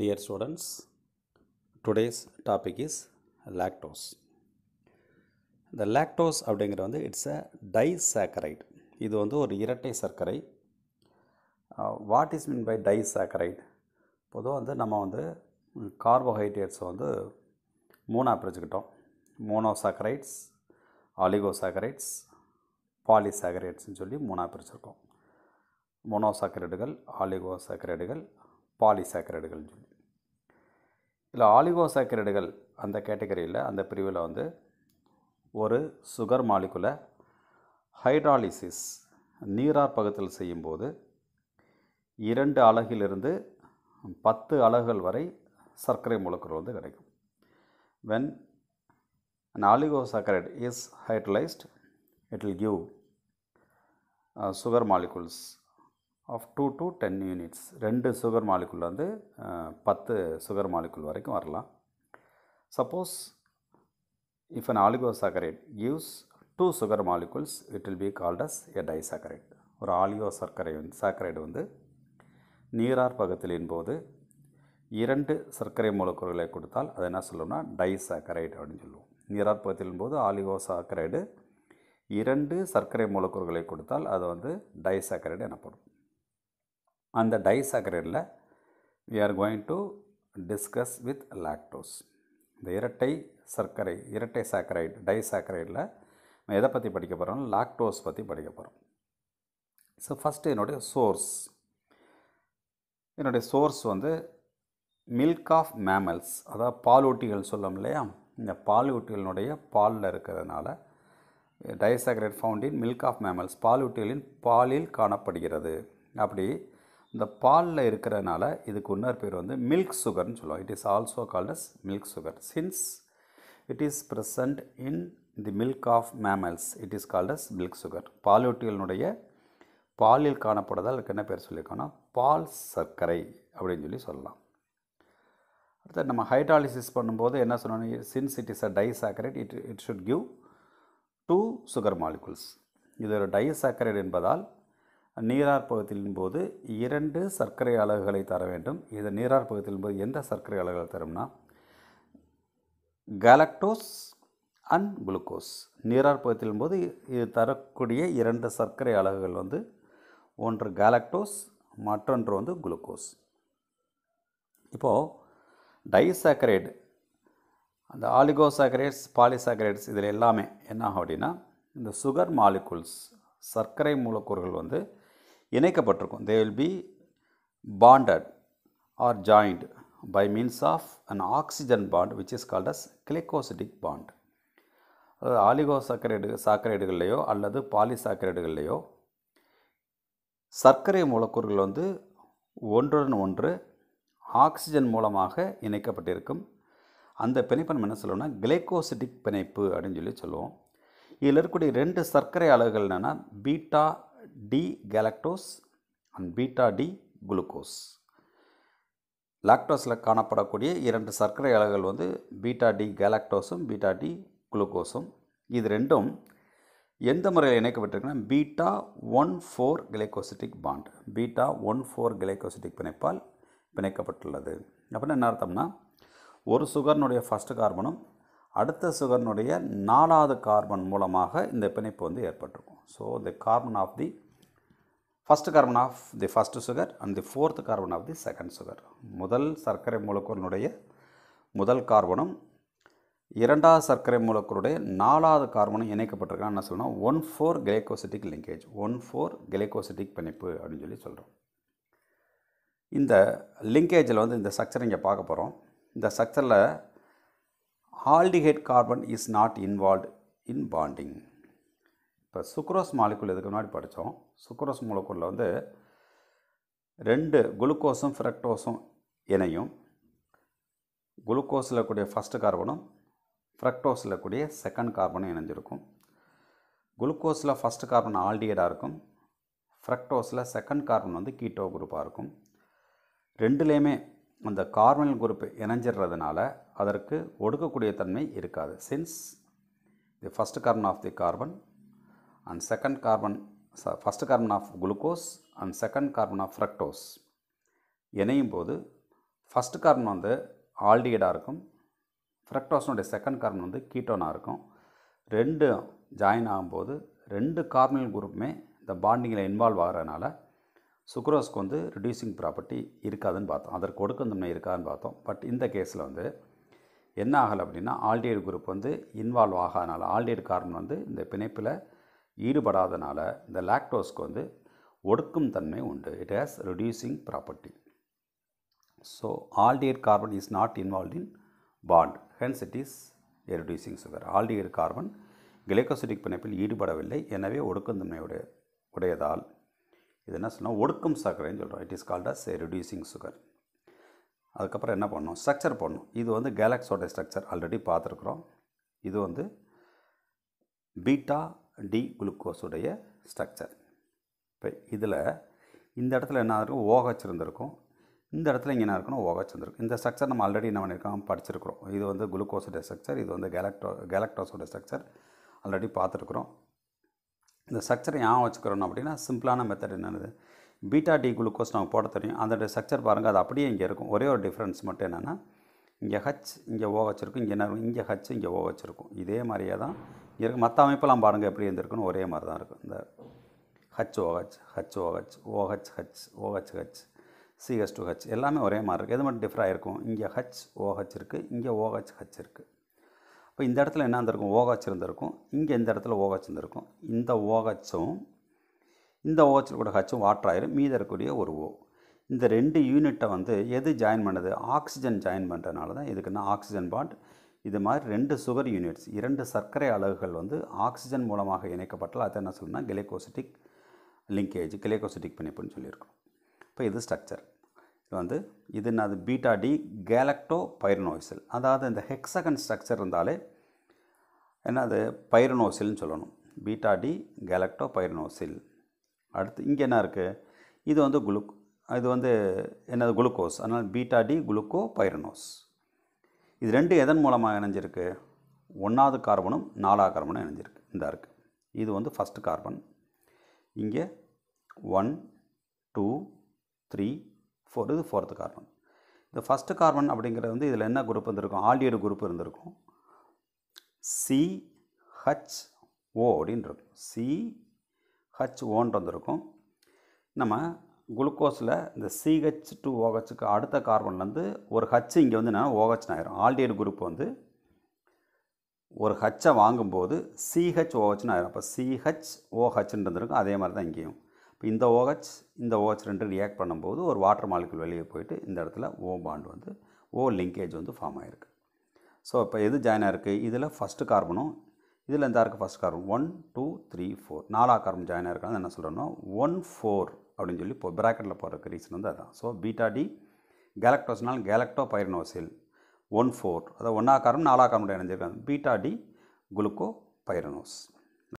Dear students, today's topic is lactose. இந்த lactose அப்படிங்கிறது வந்து இட்ஸ் அ டைசாக்கரைட் இது வந்து ஒரு இரட்டை சர்க்கரை what is mean by disaccharide பொதுவாக வந்து நம்ம வந்து கார்போஹைட்ரேட்ஸை வந்து மூணாக பிரிச்சுக்கிட்டோம் மோனோசாக்கரைட்ஸ் ஆலிகோசாக்கரைட்ஸ் பாலிசாக்கரைட்ஸ்னு சொல்லி மூணாக ஆலிகோ மோனோசாக்கரைடுகள் ஆலிகோசாக்கரைடுகள் பாலிசாக்கரைடுகள்னு சொல்லி இல்லை ஆலிகோசாக்கரைடுகள் அந்த கேட்டகரியில் அந்த பிரிவில் வந்து ஒரு சுகர் மாலிகுலை ஹைட்ராலிசிஸ் நீரார் பகுத்தல் செய்யும்போது இரண்டு அலகிலிருந்து பத்து அலகுகள் வரை சர்க்கரை மூலக்கூறு வந்து கிடைக்கும் when an oligosaccharide is hydrolyzed it will sugar uh, of two to ten units ரெண்டு சுகர் மாலிக்குள் வந்து பத்து சுகர் மாலிக்குள் வரைக்கும் வரலாம் suppose if an oligosaccharide gives two sugar molecules it will be called as a disaccharide ஒரு ஆலியோ சர்க்கரை வந்து saccharide வந்து நீரார் பகத்திலின் போது இரண்டு சர்க்கரை மூலக்கூறுகளை கொடுத்தால் அதை என்ன சொல்லுவோம்னா டைசாக்கரைடு அப்படின்னு சொல்லுவோம் நீரார் பகத்திலின் போது ஆலிகோ சாக்கரைடு இரண்டு சர்க்கரை மூலக்கூறுகளை கொடுத்தால் அது வந்து டைசாக்கரைடு எனப்படும் அந்த டைசாக்கரைடில் we are going to discuss with lactose இந்த இரட்டை சர்க்கரை இரட்டை சாக்கரைட் டைசாக்கரைடில் நம்ம எதை பற்றி படிக்க போகிறோம் லாக்டோஸ் பற்றி படிக்க போகிறோம் ஸோ ஃபஸ்ட்டு என்னுடைய சோர்ஸ் என்னுடைய சோர்ஸ் வந்து மில்க் ஆஃப் மேமல்ஸ் அதாவது பாலூட்டிகள் சொல்லும் இல்லையா இந்த பாலூட்டிகளினுடைய பாலில் இருக்கிறதுனால disaccharide found in milk of mammals பாலூட்டிகளின் பாலில் காணப்படுகிறது அப்படி இந்த பாலில் இருக்கிறனால இதுக்கு இன்னொரு பேர் வந்து மில்க் சுகர்னு சொல்லுவோம் it is also called as milk sugar since it is present in the milk of mammals it is called as milk sugar பாலூட்டிகளினுடைய பாலில் காணப்படுதால் அதுக்கு என்ன பேர் சொல்லியிருக்கோம்னா பால் சர்க்கரை அப்படின்னு சொல்லி சொல்லலாம் அடுத்து நம்ம ஹைட்ராலிசிஸ் பண்ணும்போது என்ன சொன்னோம் since it is a disaccharide it it should give two sugar molecules இது ஒரு டைசாக்கரைட் என்பதால் நீரார் பகுதியின் போது இரண்டு சர்க்கரை அலகுகளை தர வேண்டும் இது நீரார் பகுதியின் போது எந்த சர்க்கரை அலகுகள் தரும்னா கலக்டோஸ் அண்ட் குளுக்கோஸ் நீரார் பகுதியின் போது இது தரக்கூடிய இரண்டு சர்க்கரை அலகுகள் வந்து ஒன்று கேலக்டோஸ் மற்றொன்று வந்து குளுக்கோஸ் இப்போது டைசாக்கரேடு அந்த ஆலிகோசாக்கரேட்ஸ் பாலிசாக்கரேட்ஸ் இதில் எல்லாமே என்ன ஆகும் அப்படின்னா இந்த சுகர் மாலிகுல்ஸ் சர்க்கரை மூலக்கூறுகள் வந்து இணைக்கப்பட்டிருக்கும் they will be bonded or joined by means of an oxygen bond which is called as glycosidic bond oligosaccharide சாக்கரைடுகள்லையோ அல்லது பாலிசாக்கரைடுகள்லையோ சர்க்கரை மூலக்கூறுகள் வந்து ஒன்றுடன் ஒன்று ஆக்சிஜன் மூலமாக இணைக்கப்பட்டிருக்கும் அந்த பிணைப்பு நம்ம என்ன சொல்லுவோம்னா கிளைகோசிட்டிக் பிணைப்பு அப்படின்னு சொல்லி சொல்லுவோம் இதில் இருக்கக்கூடிய ரெண்டு சர்க்கரை அளவுகள் என்னென்னா beta D galactose and beta D glucose லாக்டோஸில் காணப்படக்கூடிய இரண்டு சர்க்கரை அளவுகள் வந்து பீட்டா-டி கேலக்டோஸும் பீட்டா-டி குளுக்கோஸும் இது ரெண்டும் எந்த முறையில் இணைக்கப்பட்டிருக்குன்னா beta one four glycosidic bond beta one four glycosidic பிணைப்பால் பிணைக்கப்பட்டுள்ளது அப்படின்னா என்ன அர்த்தம்னா ஒரு சுகர்னுடைய ஃபஸ்ட்டு கார்பனும் அடுத்த சுகர்னுடைய நாலாவது கார்பன் மூலமாக இந்த பிணைப்பு வந்து ஏற்பட்டிருக்கும் so the carbon of the first carbon of the first sugar and the fourth carbon of the second sugar முதல் சர்க்கரை மூலக்கூறினுடைய முதல் கார்பனும் இரண்டாவது சர்க்கரை மூலக்கூறுடைய நாலாவது கார்பனும் இணைக்கப்பட்டிருக்கான்னு என்ன சொல்லணும் one four glycosidic linkage one four glycosidic பிணைப்பு அப்படின்னு சொல்லி சொல்கிறோம் இந்த லிங்கேஜில் வந்து இந்த ஸ்ட்ரக்சர் இங்கே பார்க்க போகிறோம் இந்த ஸ்ட்ரக்சரில் aldehyde carbon is not involve in bonding இப்போ சுக்ரோஸ் மாலிகுல் இதுக்கு முன்னாடி படித்தோம் சுக்ரோஸ் மூலக்கூறில் வந்து ரெண்டு குளுக்கோஸும் ஃப்ரக்டோஸும் இணையும் குளுக்கோஸில் கூடிய ஃபஸ்ட்டு கார்பனும் ஃப்ரக்டோஸில் கூடிய செகண்ட் கார்பனும் இணைஞ்சிருக்கும் குளுக்கோஸில் ஃபஸ்ட்டு கார்பன் ஆல்டிஹைடாக இருக்கும் ஃப்ரக்டோஸில் செகண்ட் கார்பன் வந்து கீட்டோ குரூப்பாக இருக்கும் ரெண்டுலேயுமே அந்த கார்பனல் குரூப் இணைஞ்சிடுறதுனால அதற்கு ஒடுக்கக்கூடிய தன்மை இருக்காது since the first carbon of the carbon and second carbon first carbon of glucose and second carbon of fructose இணையும் போது ஃபஸ்ட் கார்பன் வந்து ஆல்டிகைடாக இருக்கும் ஃப்ரக்டோஸ்னுடைய செகண்ட் கார்பன் வந்து கீட்டோனாக இருக்கும் ரெண்டு ஜாயின் ஆகும்போது ரெண்டு கார்பனல் குரூப்புமே இந்த பாண்டிங்கில் இன்வால்வ் ஆகிறதுனால சுக்ரோஸ்க்கு வந்து ரிடியூசிங் ப்ராப்பர்ட்டி இருக்காதுன்னு பார்த்தோம் அதற்கு ஒடுக்கம் தன்மை இருக்காதுன்னு பார்த்தோம் பட் இந்த கேஸில் வந்து என்ன ஆகலை அப்படின்னா ஆல்டியர் குரூப் வந்து இன்வால்வ் ஆகாதனால ஆல்டைடு கார்பன் வந்து இந்த பிணைப்பில் ஈடுபடாதனால இந்த லாக்டோஸ்க்கு வந்து ஒடுக்கும் தன்மை உண்டு it has reducing property so aldehyde carbon is not involve in bond hence it is a reducing sugar aldehyde carbon glycosidic பிணைப்பில் ஈடுபடவில்லை எனவே தன்மையுடைய உடையதால் இது என்ன சொன்னால் ஒடுக்கும் சர்க்கரைன்னு சொல்கிறோம் it is called as reducing sugar அதுக்கப்புறம் என்ன பண்ணணும் ஸ்ட்ரக்சர் பண்ணணும் இது வந்து கேலக்ஸோட ஸ்ட்ரக்சர் ஆல்ரெடி பார்த்துருக்குறோம் இது வந்து பீட்டா டி குளுக்கோஸுடைய ஸ்ட்ரக்சர் இப்போ இதில் இந்த இடத்துல என்ன இருக்கும் ஓஹச் இருந்திருக்கும் இந்த இடத்துல இங்கே என்ன இருக்கணும் ஓஹச் இருந்திருக்கும் இந்த ஸ்ட்ரக்சர் நம்ம ஆல்ரெடி என்ன பண்ணியிருக்கோம் படிச்சிருக்கிறோம் இது வந்து குளுக்கோஸோட ஸ்ட்ரக்சர் இது வந்து கேலக்டோ கேலக்டோஸோட ஸ்ட்ரக்சர் ஆல்ரெடி பார்த்துருக்குறோம் இந்த ஸ்ட்ரக்சரை ஏன் வச்சுக்கிறோம் அப்படின்னா சிம்பிளான மெத்தட் என்னது பீட்டா டி குளுக்கோஸ் நம்ம போட தெரியும் அந்த ஸ்ட்ரக்சர் பாருங்கள் அது அப்படியே இங்கே இருக்கும் ஒரே ஒரு டிஃப்ரென்ஸ் மட்டும் என்னென்னா இங்கே ஹச் இங்கே ஓ வச்சுருக்கும் இங்கே என்ன இங்கே ஹச் இங்கே ஓ வச்சுருக்கும் இதே மாதிரியே தான் இருக்குது மற்ற அமைப்பெல்லாம் பாருங்கள் எப்படி இருந்திருக்குன்னு ஒரே மாதிரி தான் இருக்கும் இந்த H OH H OH OH H OH H CH two H எல்லாமே ஒரே மாதிரி இருக்குது எது மட்டும் டிஃப்ராக இருக்கும் இங்கே ஹச் ஓஹச் இருக்குது இங்கே ஓஹச் ஹச் இருக்குது இப்போ இந்த இடத்துல என்ன இருந்திருக்கும் ஓகாச்சு இருந்திருக்கும் இங்கே இந்த இடத்துல ஓகாச்சு இருந்திருக்கும் இந்த ஓகாச்சும் இந்த ஓகாச்சில் கூட ஹச்சும் வாட்டர் ஆயிரும் மீத இருக்கக்கூடிய ஒரு ஓ இந்த ரெண்டு யூனிட்டை வந்து எது ஜாயின் பண்ணது ஆக்சிஜன் ஜாயின் பண்ணுறதுனால தான் இதுக்குன்னா ஆக்சிஜன் பாண்ட் இது மாதிரி ரெண்டு சுகர் யூனிட்ஸ் இரண்டு சர்க்கரை அளவுகள் வந்து ஆக்சிஜன் மூலமாக இணைக்கப்பட்டால் அதை என்ன சொல்லணும்னா கிளைகோசிட்டிக் லிங்கேஜ் கிளைகோசிட்டிக் பிணைப்புன்னு சொல்லியிருக்கோம் இப்போ இது ஸ்ட்ரக்சர் வந்து இது என்னது பீட்டா டி கேலக்டோ பைரனோசில் அதாவது இந்த ஹெக்ஸகன் ஸ்ட்ரக்சர் இருந்தாலே என்னது பைரனோசில்னு சொல்லணும் பீட்டா டி கேலக்டோ பைரனோசில் அடுத்து இங்கே என்ன இருக்குது இது வந்து குளுக் இது வந்து என்னது குளுக்கோஸ் அதனால் பீட்டா டி குளுக்கோ பைரனோஸ் இது ரெண்டு எதன் மூலமாக இணைஞ்சிருக்கு ஒன்றாவது கார்பனும் நாலாவது கார்பனும் இணைஞ்சிருக்கு இந்த இருக்குது இது வந்து ஃபஸ்ட்டு கார்பன் இங்கே ஒன் டூ த்ரீ ஃபோர் இது ஃபோர்த்து கார்பன் இந்த ஃபஸ்ட்டு கார்பன் அப்படிங்கிறது வந்து இதில் என்ன குரூப் இருந்திருக்கும் ஆல்டியடு குரூப் இருந்திருக்கும் சி ஹச் ஓ அப்படின்னு இருக்கும் சி ஹச் ஓன்ட்டு வந்திருக்கும் நம்ம குளுக்கோஸில் இந்த சிஹெச் டு ஓஹெச்சுக்கு அடுத்த கார்பன்லேருந்து ஒரு ஹச் இங்கே வந்து என்னென்னா ஓஹெச் ஆயிரும் ஆல்டியடு குரூப் வந்து ஒரு ஹச்சை வாங்கும்போது சிஹெச் ஓஹெச்னு ஆயிரும் அப்போ சிஹெச் ஓஹெச்சுன்னு இருந்திருக்கும் அதே மாதிரி தான் இங்கேயும் இப்போ இந்த ஓஹச் இந்த ஓஹச் ரெண்டு ரியாக்ட் பண்ணும்போது ஒரு வாட்டர் மாலிக்குள் வெளியே போயிட்டு இந்த இடத்துல ஓ பாண்ட் வந்து ஓ லிங்கேஜ் வந்து ஃபார்ம் ஆகிருக்கு ஸோ இப்போ எது ஜாயின் ஆகிருக்கு இதில் ஃபஸ்ட்டு கார்பனும் இதில் இந்த இருக்குது first carbon one two three four நாலா கார்பன் ஜாயின் ஆகிருக்கணும் என்ன சொல்கிறேன்னா ஒன் ஃபோர் அப்படின்னு சொல்லி இப்போ ப்ராக்கெட்டில் போகிறதுக்கு ரீசன் வந்து அதுதான் ஸோ பீட்டா டி கேலக்டோஸ்னால் கேலக்டோ பைரனோசில் ஒன் ஃபோர் அதாவது ஒன்றா கார்பன் நாலா கார்பன் இணைஞ்சிருக்காங்க பீட்டா டி குளுக்கோ பைரனோஸ்